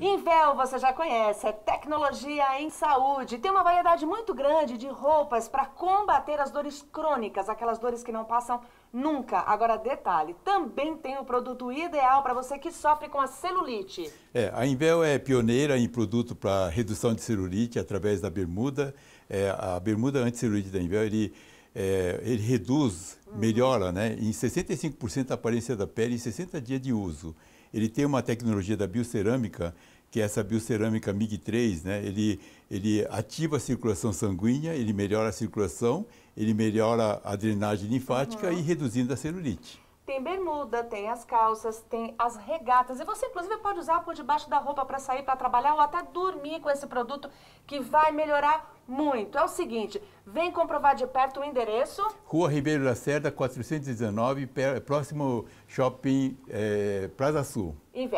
Invel você já conhece, é tecnologia em saúde. Tem uma variedade muito grande de roupas para combater as dores crônicas, aquelas dores que não passam nunca. Agora, detalhe, também tem o produto ideal para você que sofre com a celulite. É, a Invel é pioneira em produto para redução de celulite através da bermuda. É, a bermuda anticelulite da Invel, ele é, ele reduz, uhum. melhora né, em 65% a aparência da pele em 60 dias de uso. Ele tem uma tecnologia da biocerâmica, que é essa biocerâmica MIG3, né, ele, ele ativa a circulação sanguínea, ele melhora a circulação, ele melhora a drenagem linfática uhum. e reduzindo a celulite. Tem bermuda, tem as calças, tem as regatas. E você, inclusive, pode usar por debaixo da roupa para sair, para trabalhar ou até dormir com esse produto que vai melhorar muito. É o seguinte, vem comprovar de perto o endereço. Rua Ribeiro da Serra, 419, próximo shopping é, eh, Praza Sul. E